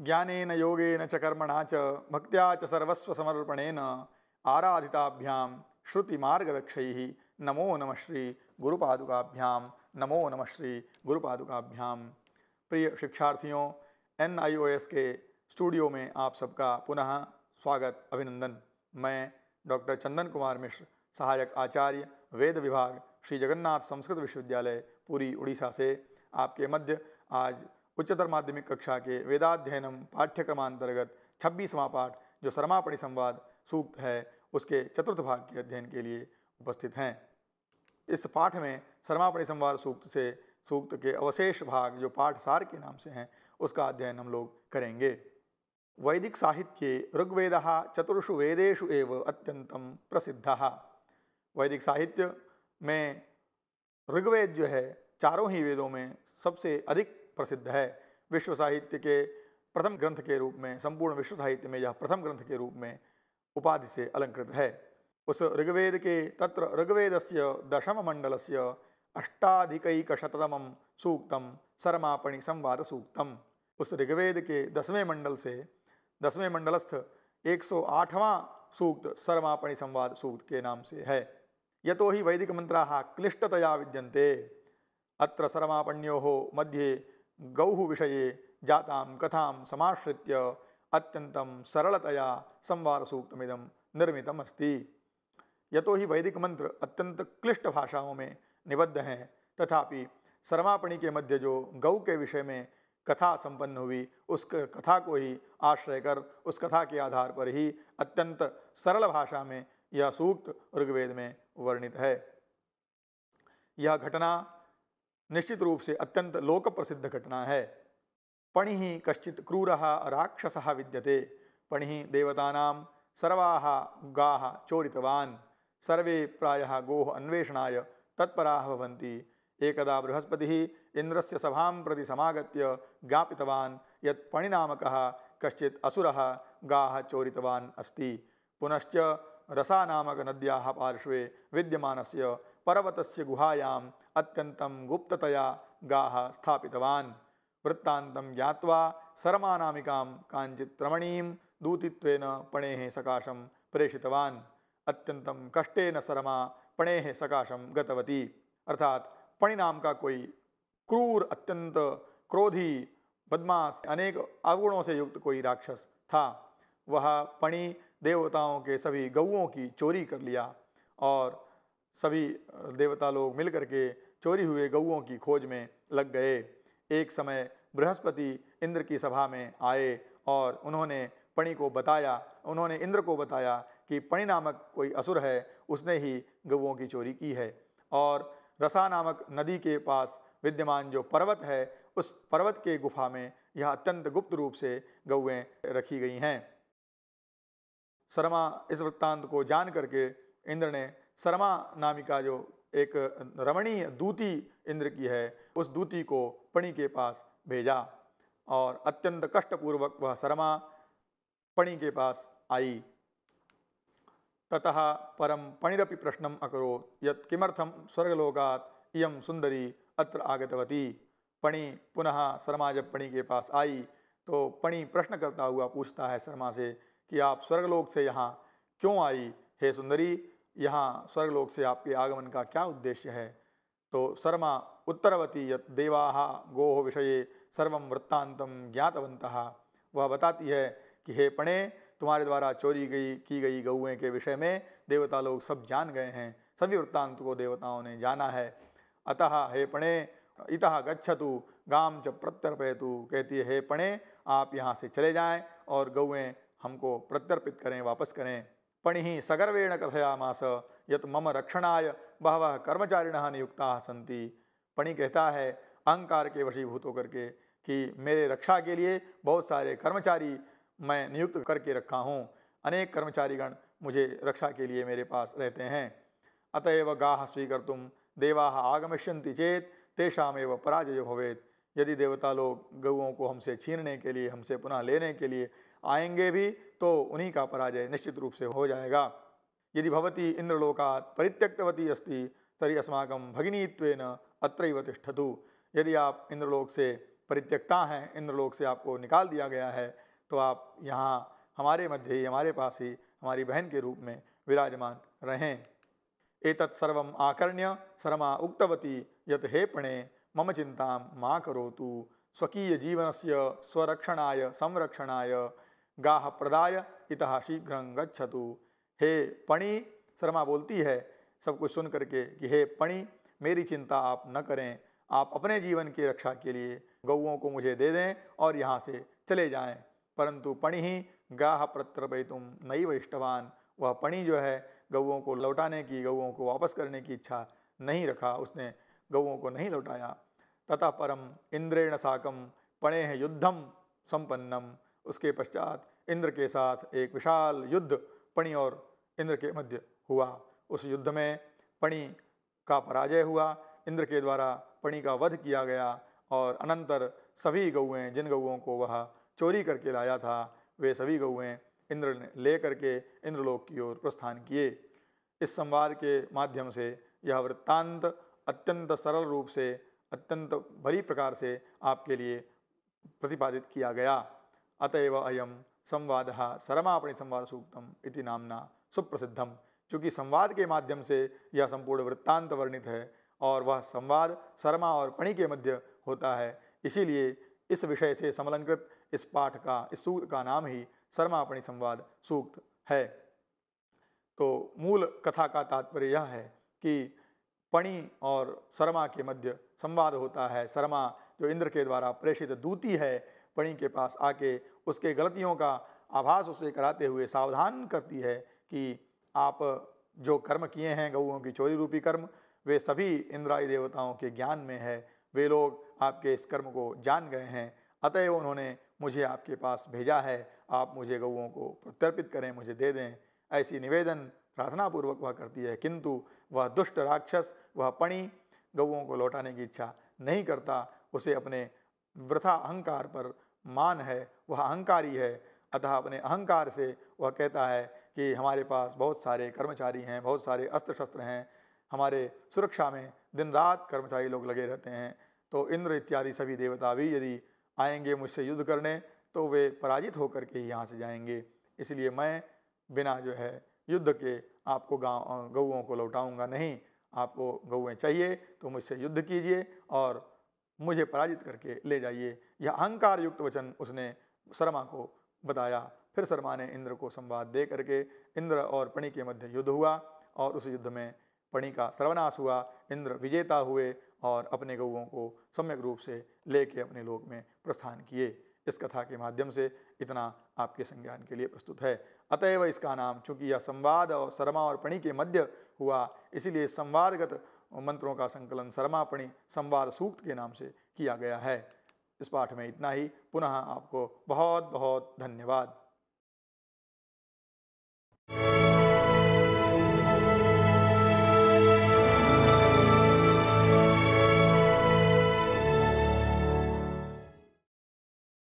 ज्ञानेन योगेन च कर्मणा च भक्त्या च सर्वस्वसमर्पणेन आराधिताभ्यां श्रुतिमार्गदक्षैः नमो नमः श्री गुरुपादुकाभ्यां नमो नमः श्री गुरुपादुकाभ्याम प्रिय शिक्षार्थियों एन के स्टूडियो में आप सबका पुनः स्वागत अभिनंदन मैं डॉक्टर चंदन कुमार मिश्र सहायक आचार्य वेद विभाग श्री जगन्नाथ संस्कृत विश्वविद्यालय पूरी उड़ीसा से आपके मध्य आज उच्चतर माध्यमिक कक्षा के वेदाध्ययनम पाठ्यक्रमांतर्गत छब्बीसवां पाठ जो शर्मापणि संवाद सूक्त है उसके चतुर्थ भाग के अध्ययन के लिए उपस्थित हैं इस पाठ में सर्मापणि संवाद सूक्त से सूक्त के अवशेष भाग जो पाठ सार के नाम से हैं उसका अध्ययन हम लोग करेंगे वैदिक साहित्ये ऋग्वेद चतुर्षु वेदेशु एव अत्यंतम प्रसिद्ध वैदिक साहित्य में ऋग्वेद जो है चारों ही वेदों में सबसे अधिक प्रसिद्ध है विश्व साहित्य के प्रथम ग्रंथ के रूप में संपूर्ण विश्व साहित्य में यह प्रथम ग्रंथ के रूप में उपाधि से अलंकृत है उस ऋग्वेद के तत्र मंडल से अष्टाधिकतम सूक्तम सरमापणि संवाद सूक्तम उस ऋग्वेद के दसवें मंडल से दसवें मंडलस्थ एक आठवां सूक्त सर्मापणि संवाद सूक्त के नाम से है यतो ही वैदिक मंत्रा क्लिष्टतया विद्यन्ते अत्र सर्मापण्यो मध्ये गौह विषय जाता कथा सामश्रि अत्यम सरलतया संवाद सूक्त निर्मित अस्ती यतो ही वैदिक मंत्र अत्यंत क्लिष्ट भाषाओं में निबद्ध हैं तथापि सर्मापणी के मध्य जो गौ के विषय में कथा संपन्न हुई उस कथा को ही आश्रय कर उस कथा के आधार पर ही अत्यंत सरल भाषा में यह सूक्त ऋग्वेद में वर्णित है यह घटना निश्चित रूप से अत्यंत लोक प्रसिद्ध घटना है पणि कश्चित क्रूर राक्षस विद्यते पणि देवता सर्वा गा चोरितवान्न सर्वे प्राय गो अन्वेषणा तत्परा भवन्ति बृहस्पति इंद्र से सभां प्रति सगत ज्ञापित यत् पणिनामकः असुर गा चोरी चोरितवान् रसानामक नद्या रसानामकनद्याः विद्यम से पर्वत गुहायां अत्यम गुप्ततया गा स्थात वृत्ता ज्ञावा सरमानामिकां काञ्चित् रमणीं दूतित्वेन पणेः सकाशं प्रेषितवान् अत्यंतम कष्टे न सरमा पणे सकाशम गतवती अर्थात पणि नाम का कोई क्रूर अत्यंत क्रोधी बदमाश अनेक अवगुणों से युक्त कोई राक्षस था वह पणि देवताओं के सभी गऊओं की चोरी कर लिया और सभी देवता लोग मिल करके चोरी हुए गऊओं की खोज में लग गए एक समय बृहस्पति इंद्र की सभा में आए और उन्होंने पणि को बताया उन्होंने इंद्र को बताया कि पणि नामक कोई असुर है उसने ही गवों की चोरी की है और रसा नामक नदी के पास विद्यमान जो पर्वत है उस पर्वत के गुफा में यह अत्यंत गुप्त रूप से गौवें रखी गई हैं शर्मा इस वृत्तांत को जान करके इंद्र ने शर्मा नामिका जो एक रमणीय दूती इंद्र की है उस दूती को पणि के पास भेजा और अत्यंत कष्टपूर्वक वह शर्मा पणि के पास आई ततः परम पणिरपि प्रश्नम अकरोत् यत् किमर्थं स्वर्गलोकात सुंदरी अत्र आगतवती पणि पुनः शर्मा जब पणि के पास आई तो पणि प्रश्न करता हुआ पूछता है शर्मा से कि आप स्वर्गलोक से यहाँ क्यों आई हे सुंदरी यहाँ स्वर्गलोक से आपके आगमन का क्या उद्देश्य है तो शर्मा उत्तरवती यत देवा गोह विषय सर्व वृत्तांतम ज्ञातवंत वह बताती है कि हे पणे तुम्हारे द्वारा चोरी गई की गई गऊएँ के विषय में देवता लोग सब जान गए हैं सभी वृत्तांत को देवताओं ने जाना है अतः हे पणे इतः गच्छतु गाम च प्रत्यर्पयतु कहती है हे पणे आप यहाँ से चले जाएं और गऊएँ हमको प्रत्यर्पित करें वापस करें पणि सगर्वेण कथयामास यत मम रक्षणाय बहवः कर्मचारिण नियुक्ता सन्ति पणि कहता है अहंकार के वशीभूत होकर के कि मेरे रक्षा के लिए बहुत सारे कर्मचारी मैं नियुक्त करके रखा हूँ अनेक कर्मचारीगण मुझे रक्षा के लिए मेरे पास रहते हैं अतएव गाह तुम देवा आगमिष्यंति चेत तेषामेव पराजय भवेत यदि देवता लोग गऊओं को हमसे छीनने के लिए हमसे पुनः लेने के लिए आएंगे भी तो उन्हीं का पराजय निश्चित रूप से हो जाएगा यदि भवती इंद्रलोका परित्यक्तवती अस्ति तरी अस्माक भगिनी अत्र तिष्ठतु यदि आप इंद्रलोक से परित्यक्ता हैं इंद्रलोक से आपको निकाल दिया गया है तो आप यहाँ हमारे मध्य ही हमारे पास ही हमारी बहन के रूप में विराजमान रहें एतत् सर्वम आकर्ण्य शर्मा उक्तवती यत हे पणे मम चिंता माँ करोतु स्वकीय जीवन से स्वरक्षणाय संरक्षणाय गाह प्रदाय इत शीघ्र गच्छतु हे पणि शर्मा बोलती है सब कुछ सुन करके कि हे पणि मेरी चिंता आप न करें आप अपने जीवन की रक्षा के लिए गऊओं को मुझे दे दें और यहाँ से चले जाएं परंतु पणि ही गाह प्रत्यर्पयितुम नहीं वैष्टवान वह पणि जो है गऊँ को लौटाने की गऊँ को वापस करने की इच्छा नहीं रखा उसने गऊँ को नहीं लौटाया तथा परम इंद्रेण साकम पणे युद्धम संपन्नम उसके पश्चात इंद्र के साथ एक विशाल युद्ध पणि और इंद्र के मध्य हुआ उस युद्ध में पणि का पराजय हुआ इंद्र के द्वारा पणि का वध किया गया और अनंतर सभी गऊँ जिन गऊँ को वह चोरी करके लाया था वे सभी गौएँ इंद्र ने ले करके इंद्रलोक की ओर प्रस्थान किए इस संवाद के माध्यम से यह वृत्तांत अत्यंत सरल रूप से अत्यंत भरी प्रकार से आपके लिए प्रतिपादित किया गया अतएव अयम संवाद सरमापणि संवाद सूक्तम इति नामना सुप्रसिद्धम चूँकि संवाद के माध्यम से यह संपूर्ण वृत्तांत वर्णित है और वह संवाद शर्मा और पणि के मध्य होता है इसीलिए इस विषय से समलंकृत इस पाठ का इस सूक्त का नाम ही सर्मापणी संवाद सूक्त है तो मूल कथा का तात्पर्य यह है कि पणि और शर्मा के मध्य संवाद होता है शर्मा जो इंद्र के द्वारा प्रेषित दूती है पणि के पास आके उसके गलतियों का आभास उसे कराते हुए सावधान करती है कि आप जो कर्म किए हैं गऊओं की चोरी रूपी कर्म वे सभी इंद्राई देवताओं के ज्ञान में है वे लोग आपके इस कर्म को जान गए हैं अतएव उन्होंने मुझे आपके पास भेजा है आप मुझे गऊओं को प्रत्यर्पित करें मुझे दे दें ऐसी निवेदन प्रार्थनापूर्वक वह करती है किंतु वह दुष्ट राक्षस वह पणी गऊओं को लौटाने की इच्छा नहीं करता उसे अपने वृथा अहंकार पर मान है वह अहंकारी है अतः अपने अहंकार से वह कहता है कि हमारे पास बहुत सारे कर्मचारी हैं बहुत सारे अस्त्र शस्त्र हैं हमारे सुरक्षा में दिन रात कर्मचारी लोग लगे रहते हैं तो इंद्र इत्यादि सभी देवता भी यदि आएंगे मुझसे युद्ध करने तो वे पराजित होकर के ही यहाँ से जाएंगे इसलिए मैं बिना जो है युद्ध के आपको गाँव गऊओं को लौटाऊँगा नहीं आपको गऊँ चाहिए तो मुझसे युद्ध कीजिए और मुझे पराजित करके ले जाइए यह अहंकार युक्त वचन उसने शर्मा को बताया फिर शर्मा ने इंद्र को संवाद दे करके इंद्र और पणि के मध्य युद्ध हुआ और उस युद्ध में पणी का सर्वनाश हुआ इंद्र विजेता हुए और अपने गऊओं को सम्यक रूप से लेके अपने लोक में प्रस्थान किए इस कथा के माध्यम से इतना आपके संज्ञान के लिए प्रस्तुत है अतएव इसका नाम चूंकि यह संवाद और शर्मा और पणि के मध्य हुआ इसीलिए संवादगत मंत्रों का संकलन शर्मा संवाद सूक्त के नाम से किया गया है इस पाठ में इतना ही पुनः आपको बहुत बहुत धन्यवाद